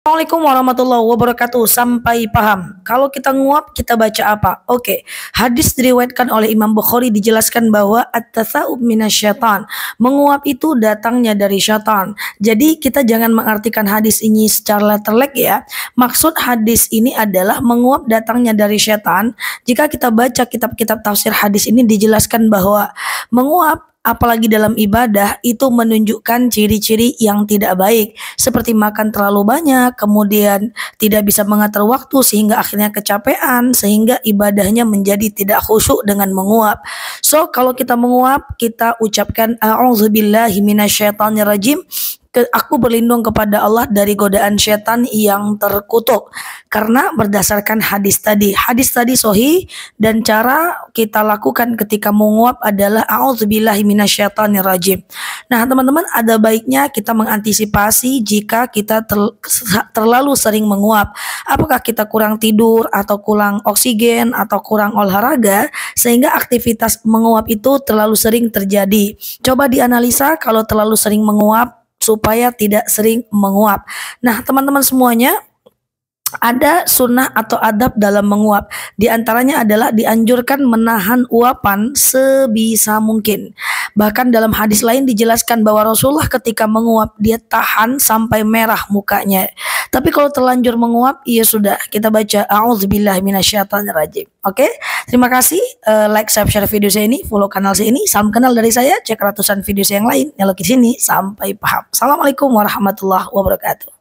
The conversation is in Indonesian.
Assalamualaikum warahmatullahi wabarakatuh Sampai paham Kalau kita nguap kita baca apa? Oke okay. Hadis diriwayatkan oleh Imam Bukhari Dijelaskan bahwa At-tasa'ub minasyatan Menguap itu datangnya dari syaitan Jadi kita jangan mengartikan hadis ini secara letterlek ya Maksud hadis ini adalah Menguap datangnya dari syaitan Jika kita baca kitab-kitab tafsir hadis ini Dijelaskan bahwa Menguap apalagi dalam ibadah itu menunjukkan ciri-ciri yang tidak baik seperti makan terlalu banyak kemudian tidak bisa mengatur waktu sehingga akhirnya kecapean sehingga ibadahnya menjadi tidak khusyuk dengan menguap so kalau kita menguap kita ucapkan a'udzubillahi aku berlindung kepada Allah dari godaan setan yang terkutuk karena berdasarkan hadis tadi hadis tadi sohi dan cara kita lakukan ketika menguap adalah auzubillahi rajim. Nah, teman-teman ada baiknya kita mengantisipasi jika kita ter, terlalu sering menguap. Apakah kita kurang tidur atau kurang oksigen atau kurang olahraga sehingga aktivitas menguap itu terlalu sering terjadi. Coba dianalisa kalau terlalu sering menguap supaya tidak sering menguap. Nah, teman-teman semuanya ada sunnah atau adab dalam menguap. Di antaranya adalah dianjurkan menahan uapan sebisa mungkin. Bahkan dalam hadis lain dijelaskan bahwa Rasulullah ketika menguap dia tahan sampai merah mukanya. Tapi kalau terlanjur menguap, ya sudah kita baca auzubillah rajim. Oke, terima kasih uh, like, share, share video saya ini, follow kanal saya ini, salam kenal dari saya, cek ratusan video saya yang lain, nyalok di sini sampai paham. Assalamualaikum warahmatullahi wabarakatuh.